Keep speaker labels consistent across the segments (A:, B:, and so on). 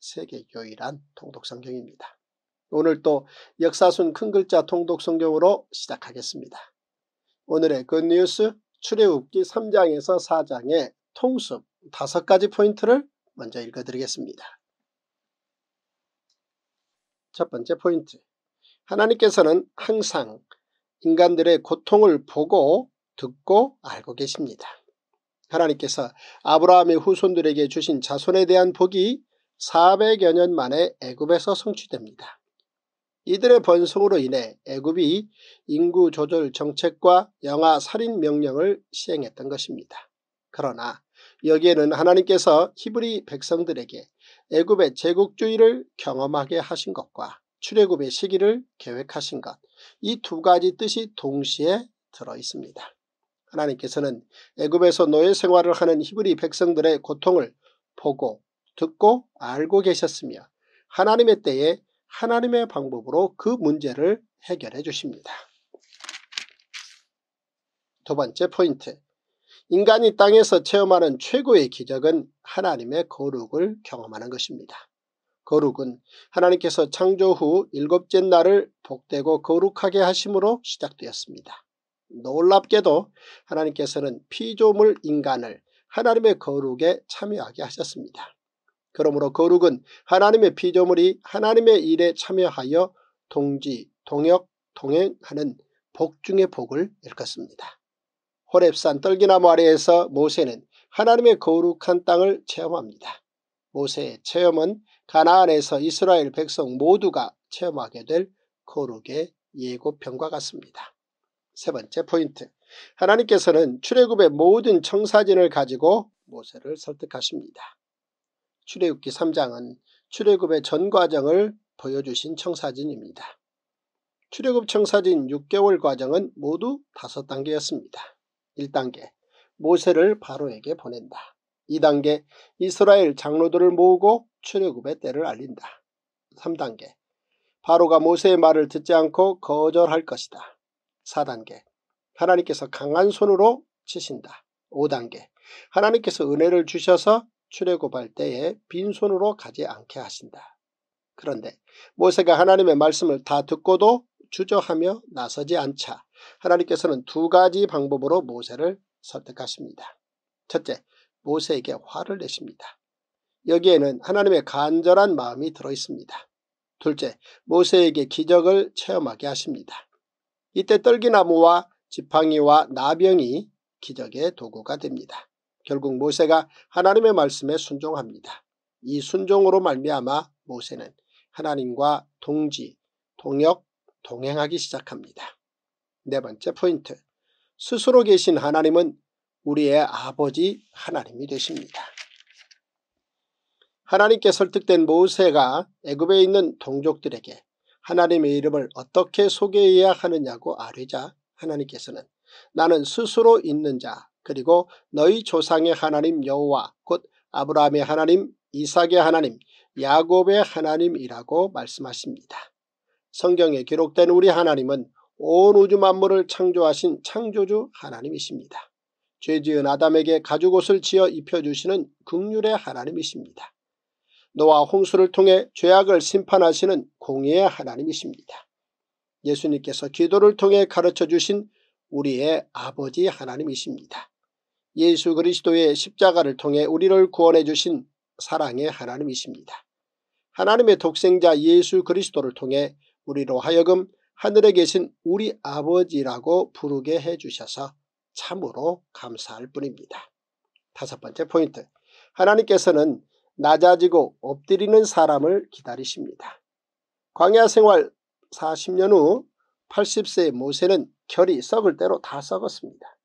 A: 세계 유일한 통독성경입니다. 오늘 도 역사순 큰 글자 통독성경으로 시작하겠습니다. 오늘의 굿뉴스 그 출애굽기 3장에서 4장의 통습 다섯 가지 포인트를 먼저 읽어드리겠습니다. 첫 번째 포인트 하나님께서는 항상 인간들의 고통을 보고 듣고 알고 계십니다. 하나님께서 아브라함의 후손들에게 주신 자손에 대한 복이 400여 년 만에 애굽에서 성취됩니다. 이들의 번성으로 인해 애굽이 인구 조절 정책과 영아 살인 명령을 시행했던 것입니다. 그러나 여기에는 하나님께서 히브리 백성들에게 애굽의 제국주의를 경험하게 하신 것과 출애굽의 시기를 계획하신 것, 이 두 가지 뜻이 동시에 들어 있습니다. 하나님께서는 애굽에서 노예 생활을 하는 히브리 백성들의 고통을 보고 듣고 알고 계셨으며 하나님의 때에 하나님의 방법으로 그 문제를 해결해 주십니다. 두 번째 포인트 인간이 땅에서 체험하는 최고의 기적은 하나님의 거룩을 경험하는 것입니다. 거룩은 하나님께서 창조 후 일곱째 날을 복되고 거룩하게 하심으로 시작되었습니다. 놀랍게도 하나님께서는 피조물 인간을 하나님의 거룩에 참여하게 하셨습니다. 그러므로 거룩은 하나님의 피조물이 하나님의 일에 참여하여 동지, 동역, 동행하는 복중의 복을 일컫습니다. 호랩산 떨기나무 아래에서 모세는 하나님의 거룩한 땅을 체험합니다. 모세의 체험은 가나안에서 이스라엘 백성 모두가 체험하게 될 거룩의 예고편과 같습니다. 세 번째 포인트 하나님께서는 출애굽의 모든 청사진을 가지고 모세를 설득하십니다. 출애굽기 3장은 출애굽의 전 과정을 보여주신 청사진입니다. 출애굽 청사진 6개월 과정은 모두 5단계였습니다. 1단계 모세를 바로에게 보낸다. 2단계 이스라엘 장로들을 모으고 출애굽의 때를 알린다. 3단계 바로가 모세의 말을 듣지 않고 거절할 것이다. 4단계 하나님께서 강한 손으로 치신다. 5단계 하나님께서 은혜를 주셔서 출애굽할 때에 빈손으로 가지 않게 하신다. 그런데 모세가 하나님의 말씀을 다 듣고도 주저하며 나서지 않자 하나님께서는 두 가지 방법으로 모세를 선택하십니다. 첫째, 모세에게 화를 내십니다. 여기에는 하나님의 간절한 마음이 들어있습니다. 둘째, 모세에게 기적을 체험하게 하십니다. 이때 떨기나무와 지팡이와 나병이 기적의 도구가 됩니다. 결국 모세가 하나님의 말씀에 순종합니다. 이 순종으로 말미암아 모세는 하나님과 동지, 동역, 동행하기 시작합니다. 네 번째 포인트 스스로 계신 하나님은 우리의 아버지 하나님이 되십니다. 하나님께 설득된 모세가 애굽에 있는 동족들에게 하나님의 이름을 어떻게 소개해야 하느냐고 아뢰자 하나님께서는 나는 스스로 있는 자 그리고 너희 조상의 하나님 여호와 곧 아브라함의 하나님 이삭의 하나님 야곱의 하나님이라고 말씀하십니다. 성경에 기록된 우리 하나님은 온 우주 만물을 창조하신 창조주 하나님이십니다. 죄지은 아담에게 가죽 옷을 지어 입혀주시는 극률의 하나님이십니다. 노아 홍수를 통해 죄악을 심판하시는 공의의 하나님이십니다. 예수님께서 기도를 통해 가르쳐 주신 우리의 아버지 하나님이십니다. 예수 그리스도의 십자가를 통해 우리를 구원해 주신 사랑의 하나님이십니다. 하나님의 독생자 예수 그리스도를 통해 우리로 하여금 하늘에 계신 우리 아버지라고 부르게 해주셔서 참으로 감사할 뿐입니다. 다섯 번째 포인트 하나님께서는 낮아지고 엎드리는 사람을 기다리십니다. 광야 생활 40년 후 80세의 모세는 결이 썩을 대로 다 썩었습니다.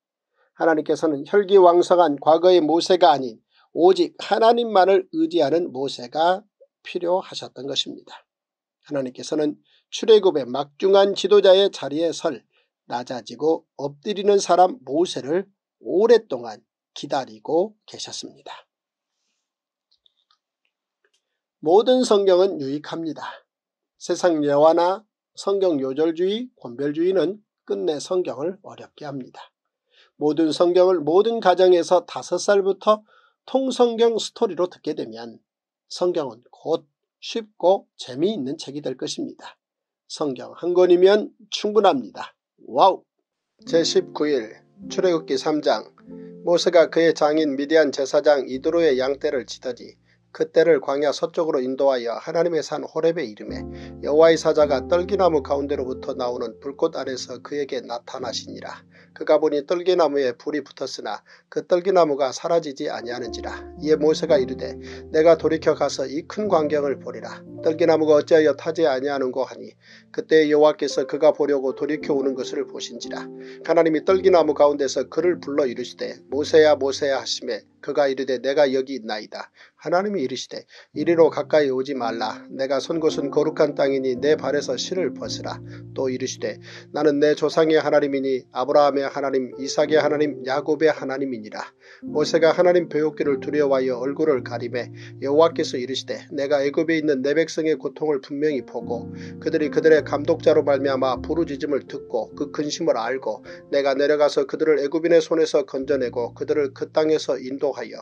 A: 하나님께서는 혈기왕성한 과거의 모세가 아닌 오직 하나님만을 의지하는 모세가 필요하셨던 것입니다. 하나님께서는 출애굽의 막중한 지도자의 자리에 설 낮아지고 엎드리는 사람 모세를 오랫동안 기다리고 계셨습니다. 모든 성경은 유익합니다. 세상 여화나 성경 요절주의, 권별주의는 끝내 성경을 어렵게 합니다. 모든 성경을 모든 가정에서 다섯 살부터 통성경 스토리로 듣게 되면 성경은 곧 쉽고 재미있는 책이 될 것입니다. 성경 한 권이면 충분합니다. 와우! 제19일 출애굽기 3장 모세가 그의 장인 미디안 제사장 이드로의 양떼를 치더니 그때를 광야 서쪽으로 인도하여 하나님의 산호렙의 이름에 여호와의 사자가 떨기나무 가운데로부터 나오는 불꽃 아래서 그에게 나타나시니라. 그가 보니 떨기나무에 불이 붙었으나 그 떨기나무가 사라지지 아니하는지라. 이에 모세가 이르되 내가 돌이켜 가서 이 큰 광경을 보리라. 떨기나무가 어찌하여 타지 아니하는고 하니 그때 여호와께서 그가 보려고 돌이켜 오는 것을 보신지라. 하나님이 떨기나무 가운데서 그를 불러 이르시되 모세야 모세야 하심에 그가 이르되 내가 여기 있나이다. 하나님이 이르시되 이리로 음. 가까이 오지 말라 음. 내가 선 곳은 거룩한 땅이니 내 발에서 실을 벗으라 또 이르시되 나는 내 조상의 하나님이니 아브라함의 하나님 이삭의 하나님 야곱의 하나님이니라 모세가 하나님 배우기를 두려워하여 얼굴을 가리매 여호와께서 이르시되 내가 애굽에 있는 내 백성의 고통을 분명히 보고 그들이 그들의 감독자로 말미암아 부르짖음을 듣고 그 근심을 알고 내가 내려가서 그들을 애굽인의 손에서 건져내고 그들을 그 땅에서 인도하여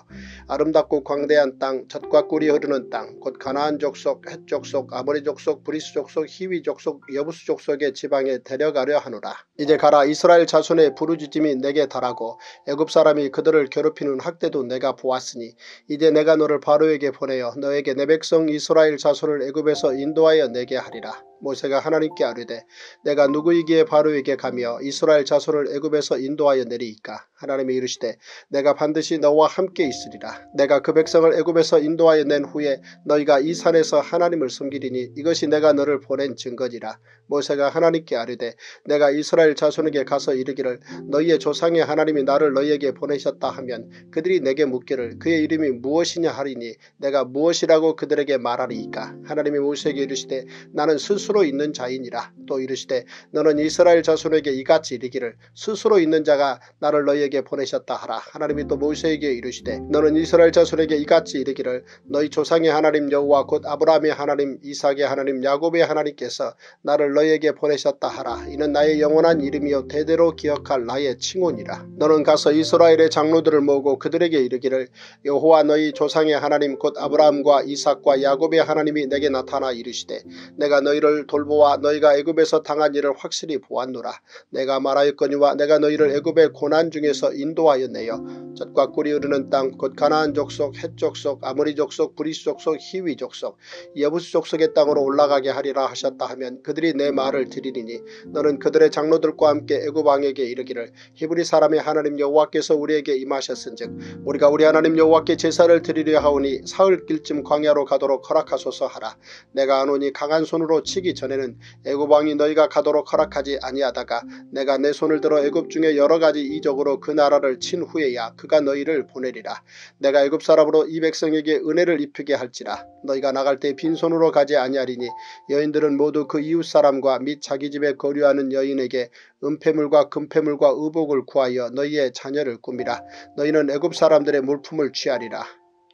A: 아름답고 광대한 땅 땅, 젖과 꿀이 흐르는 땅, 곧 가나안 족속, 헷 족속, 아모리 족속, 브리스 족속, 히위 족속, 여부스 족속의 지방에 데려가려 하노라. 이제 가라 이스라엘 자손의 부르짖음이 내게 달하고 애굽 사람이 그들을 괴롭히는 학대도 내가 보았으니 이제 내가 너를 바로에게 보내어 너에게 내 백성 이스라엘 자손을 애굽에서 인도하여 내게 하리라. 모세가 하나님께 아뢰되 내가 누구이기에 바로에게 가며 이스라엘 자손을 애굽에서 인도하여 내리이까 하나님이 이르시되 내가 반드시 너와 함께 있으리라 내가 그 백성을 애굽에서 인도하여 낸 후에 너희가 이 산에서 하나님을 섬기리니 이것이 내가 너를 보낸 증거니라 모세가 하나님께 아뢰되 내가 이스라엘 자손에게 가서 이르기를 너희의 조상의 하나님이 나를 너희에게 보내셨다 하면 그들이 내게 묻기를 그의 이름이 무엇이냐 하리니 내가 무엇이라고 그들에게 말하리이까 하나님이 모세에게 이르시되 나는 스스로 스스로 있는 자이니라. 또 이르시되 너는 이스라엘 자손에게 이같이 이르기를 스스로 있는 자가 나를 너희에게 보내셨다 하라. 하나님이 또 모세에게 이르시되 너는 이스라엘 자손에게 이같이 이르기를 너희 조상의 하나님 여호와 곧 아브라함의 하나님 이삭의 하나님 야곱의 하나님께서 나를 너희에게 보내셨다 하라. 이는 나의 영원한 이름이요 대대로 기억할 나의 칭호니라. 너는 가서 이스라엘의 장로들을 모으고 그들에게 이르기를 여호와 너희 조상의 하나님 곧 아브라함과 이삭과 야곱의 하나님이 내게 나타나 이르시되 내가 너희를 너희를 돌보아 너희가 애굽에서 당한 일을 확실히 보았노라. 내가 말하였거니와 내가 너희를 애굽의 고난 중에서 인도하였네요. 젖과 꿀이 흐르는 땅곧 가나안 족속, 헷 족속, 아모리 족속, 브리스 족속, 히위 족속, 여부스 족속의 땅으로 올라가게 하리라 하셨다 하면 그들이 내 말을 들으리니 너는 그들의 장로들과 함께 애굽 왕에게 이르기를 히브리 사람의 하나님 여호와께서 우리에게 임하셨은즉 우리가 우리 하나님 여호와께 제사를 드리려 하오니 사흘 길쯤 광야로 가도록 허락하소서 하라. 내가 아노니 강한 손으로 치기 전에는 애굽 왕이 너희가 가도록 허락하지 아니하다가 내가 내 손을 들어 애굽 중에 여러 가지 이적으로 그 나라를 친 후에야 그가 너희를 보내리라. 내가 애굽 사람으로 이 백성에게 은혜를 입히게 할지라. 너희가 나갈 때 빈손으로 가지 아니하리니 여인들은 모두 그 이웃 사람과 및 자기 집에 거류하는 여인에게 은폐물과 금폐물과 의복을 구하여 너희의 자녀를 꾸미라. 너희는 애굽 사람들의 물품을 취하리라.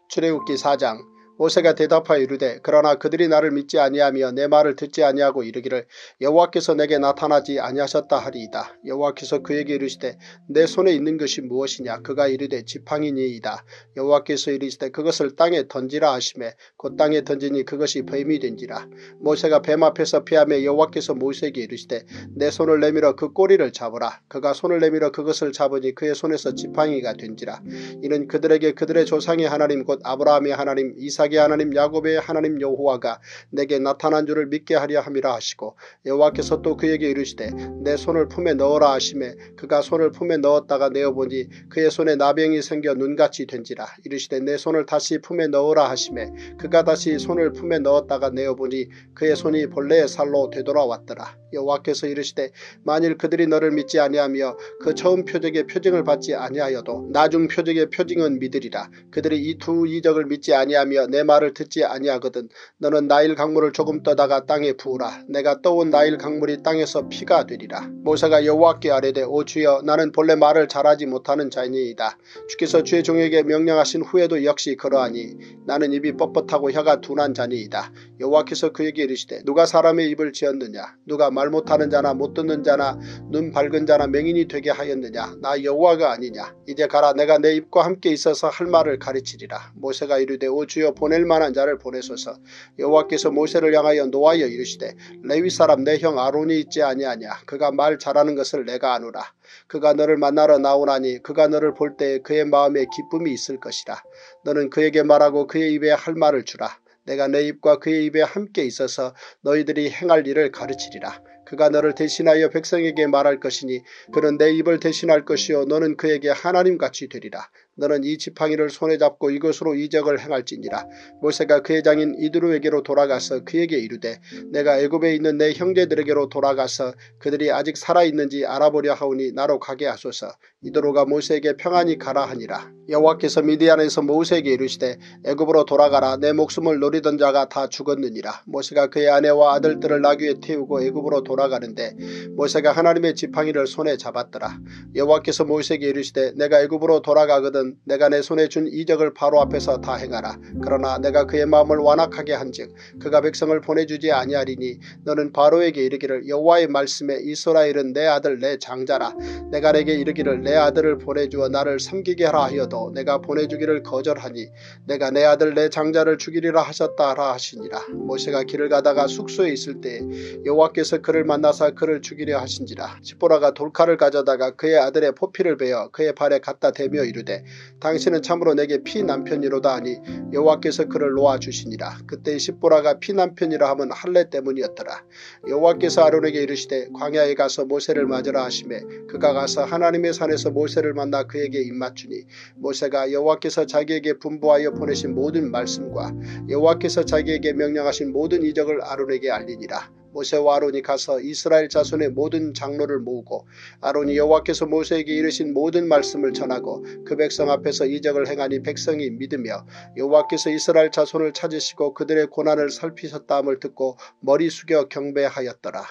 A: 출애굽기 4장 모세가 대답하여 이르되 그러나 그들이 나를 믿지 아니하며 내 말을 듣지 아니하고 이르기를 여호와께서 내게 나타나지 아니하셨다 하리이다. 여호와께서 그에게 이르시되 내 손에 있는 것이 무엇이냐 그가 이르되 지팡이니이다. 여호와께서 이르시되 그것을 땅에 던지라 하심에 곧그 땅에 던지니 그것이 뱀이 된지라. 모세가 뱀 앞에서 피하며 여호와께서 모세에게 이르시되 내 손을 내밀어 그 꼬리를 잡으라. 그가 손을 내밀어 그것을 잡으니 그의 손에서 지팡이가 된지라. 이는 그들에게 그들의 조상의 하나님 곧 아브라함의 하나님 이삭 이삭의 하나님 야곱의 하나님 여호와가 내게 나타난 줄을 믿게 하려 함이라 하시고 여호와께서 또 그에게 이르시되 내 손을 품에 넣어라 하심에 그가 손을 품에 넣었다가 내어보니 그의 손에 나병이 생겨 눈같이 된지라 이르시되 내 손을 다시 품에 넣어라 하심에 그가 다시 손을 품에 넣었다가 내어보니 그의 손이 본래의 살로 되돌아왔더라 여호와께서 이르시되 만일 그들이 너를 믿지 아니하며 그 처음 표적의 표징을 받지 아니하여도 나중 표적의 표징은 믿으리라 그들이 이 두 이적을 믿지 아니하며 내내 말을 듣지 아니하거든 너는 나일 강물을 조금 떠다가 땅에 부으라 내가 떠온 나일 강물이 땅에서 피가 되리라 모세가 여호와께 아뢰되 오 주여 나는 본래 말을 잘하지 못하는 자니이다 주께서 주의 종에게 명령하신 후에도 역시 그러하니 나는 입이 뻣뻣하고 혀가 둔한 자니이다 여호와께서 그에게 이르시되 누가 사람의 입을 지었느냐 누가 말 못하는 자나 못 듣는 자나 눈 밝은 자나 맹인이 되게 하였느냐 나 여호와가 아니냐 이제 가라 내가 내 입과 함께 있어서 할 말을 가르치리라 모세가 이르되 오 주여 보낼 만한 자를 보내소서 여호와께서 모세를 향하여 노하여 이르시되 레위 사람 내 형 아론이 있지 아니하냐 그가 말 잘하는 것을 내가 아노라 그가 너를 만나러 나오나니 그가 너를 볼 때 그의 마음에 기쁨이 있을 것이라 너는 그에게 말하고 그의 입에 할 말을 주라 내가 내 입과 그의 입에 함께 있어서 너희들이 행할 일을 가르치리라. 그가 너를 대신하여 백성에게 말할 것이니 그는 내 입을 대신할 것이요 너는 그에게 하나님같이 되리라. 너는 이 지팡이를 손에 잡고 이것으로 이적을 행할지니라. 모세가 그의 장인 이드로에게로 돌아가서 그에게 이르되 내가 애굽에 있는 내 형제들에게로 돌아가서 그들이 아직 살아있는지 알아보려 하오니 나로 가게 하소서. 이드로가 모세에게 평안히 가라 하니라. 여호와께서 미디안에서 모세에게 이르시되 애굽으로 돌아가라 내 목숨을 노리던 자가 다 죽었느니라. 모세가 그의 아내와 아들들을 나귀에 태우고 애굽으로 돌아가는데 모세가 하나님의 지팡이를 손에 잡았더라. 여호와께서 모세에게 이르시되 내가 애굽으로 돌아가거든 것은 내가 내 손에 준 이적을 바로 앞에서 다 행하라. 그러나 내가 그의 마음을 완악하게 한즉 그가 백성을 보내주지 아니하리니 너는 바로에게 이르기를 여호와의 말씀에 이스라엘은 내 아들 내 장자라. 내가 내게 이르기를 내 아들을 보내주어 나를 섬기게 하라 하여도 내가 보내주기를 거절하니 내가 내 아들 내 장자를 죽이리라 하셨다 라 하시니라. 모세가 길을 가다가 숙소에 있을 때 여호와께서 그를 만나사 그를 죽이려 하신지라. 지보라가 돌칼을 가져다가 그의 아들의 포피를 베어 그의 발에 갖다 대며 이르되 당신은 참으로 내게 피남편이로다 하니 여호와께서 그를 놓아주시니라. 그때 십보라가 피남편이라 함은 할례 때문이었더라. 여호와께서 아론에게 이르시되 광야에 가서 모세를 맞으라 하심에 그가 가서 하나님의 산에서 모세를 만나 그에게 입맞추니 모세가 여호와께서 자기에게 분부하여 보내신 모든 말씀과 여호와께서 자기에게 명령하신 모든 이적을 아론에게 알리니라. 모세와 아론이 가서 이스라엘 자손의 모든 장로를 모으고 아론이 여호와께서 모세에게 이르신 모든 말씀을 전하고 그 백성 앞에서 이적을 행하니 백성이 믿으며 여호와께서 이스라엘 자손을 찾으시고 그들의 고난을 살피셨다함을 듣고 머리 숙여 경배하였더라.